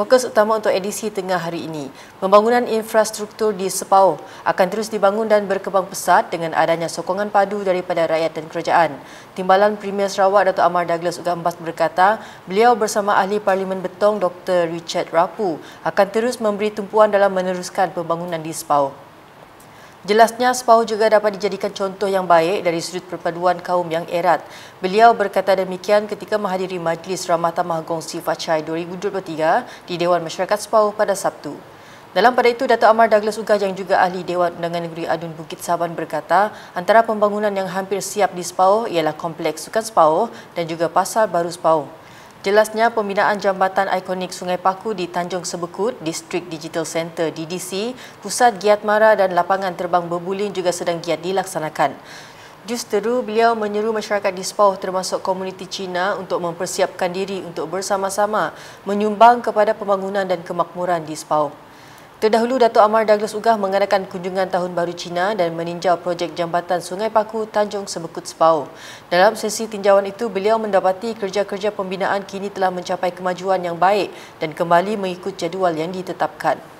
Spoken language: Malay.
Fokus utama untuk edisi tengah hari ini, pembangunan infrastruktur di Sepau akan terus dibangun dan berkembang pesat dengan adanya sokongan padu daripada rakyat dan kerajaan. Timbalan Premier Sarawak Dato' Amar Douglas Ugambas berkata, beliau bersama Ahli Parlimen Betong Dr. Richard Rapu akan terus memberi tumpuan dalam meneruskan pembangunan di Sepau. Jelasnya, sepau juga dapat dijadikan contoh yang baik dari sudut perpaduan kaum yang erat. Beliau berkata demikian ketika menghadiri Majlis Ramatan Mahagong Sifat Chai 2023 di Dewan Masyarakat Sepau pada Sabtu. Dalam pada itu, Dato' Amar Douglas Ugah yang juga ahli Dewan Undangan Negeri Adun Bukit Saban berkata, antara pembangunan yang hampir siap di Sepau ialah Kompleks Sukan Sepau dan juga Pasar Baru Sepau. Jelasnya pembinaan jambatan ikonik Sungai Paku di Tanjung Sebekut, Distrik Digital Center DDC, Pusat Giat Mara dan Lapangan Terbang Berbulin juga sedang giat dilaksanakan. Justeru beliau menyeru masyarakat di Sepauh termasuk komuniti Cina untuk mempersiapkan diri untuk bersama-sama menyumbang kepada pembangunan dan kemakmuran di Sepauh. Terdahulu, Datuk Amar Douglas Ugah mengadakan kunjungan Tahun Baru Cina dan meninjau projek jambatan Sungai Paku Tanjung Sebekut Sepau. Dalam sesi tinjauan itu, beliau mendapati kerja-kerja pembinaan kini telah mencapai kemajuan yang baik dan kembali mengikut jadual yang ditetapkan.